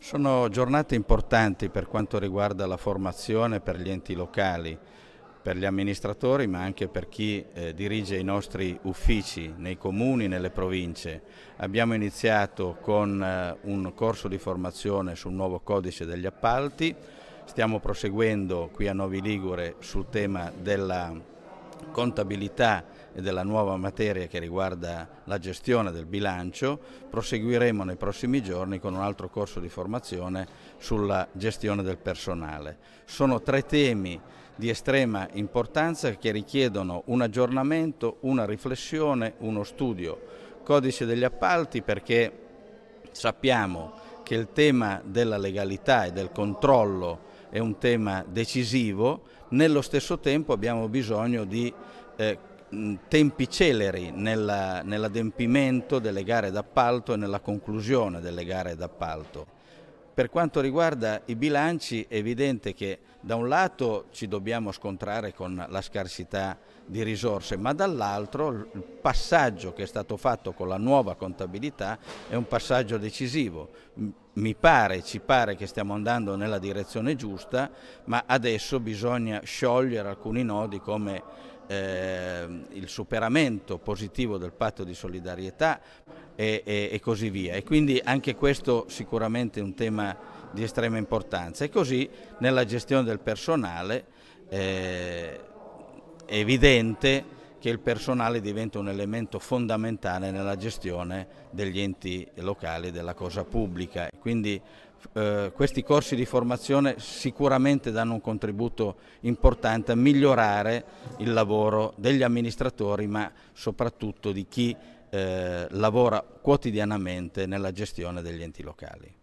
Sono giornate importanti per quanto riguarda la formazione per gli enti locali, per gli amministratori ma anche per chi eh, dirige i nostri uffici nei comuni, nelle province. Abbiamo iniziato con eh, un corso di formazione sul nuovo codice degli appalti, stiamo proseguendo qui a Novi Ligure sul tema della contabilità e della nuova materia che riguarda la gestione del bilancio, proseguiremo nei prossimi giorni con un altro corso di formazione sulla gestione del personale. Sono tre temi di estrema importanza che richiedono un aggiornamento, una riflessione, uno studio. Codice degli appalti perché sappiamo che il tema della legalità e del controllo è un tema decisivo, nello stesso tempo abbiamo bisogno di eh, tempi celeri nell'adempimento delle gare d'appalto e nella conclusione delle gare d'appalto. Per quanto riguarda i bilanci è evidente che da un lato ci dobbiamo scontrare con la scarsità di risorse, ma dall'altro il passaggio che è stato fatto con la nuova contabilità è un passaggio decisivo. Mi pare, ci pare che stiamo andando nella direzione giusta, ma adesso bisogna sciogliere alcuni nodi come eh, il superamento positivo del patto di solidarietà, e, e, e così via. E quindi anche questo sicuramente è un tema di estrema importanza. E così nella gestione del personale eh, è evidente che il personale diventa un elemento fondamentale nella gestione degli enti locali e della cosa pubblica. Quindi eh, questi corsi di formazione sicuramente danno un contributo importante a migliorare il lavoro degli amministratori ma soprattutto di chi eh, lavora quotidianamente nella gestione degli enti locali.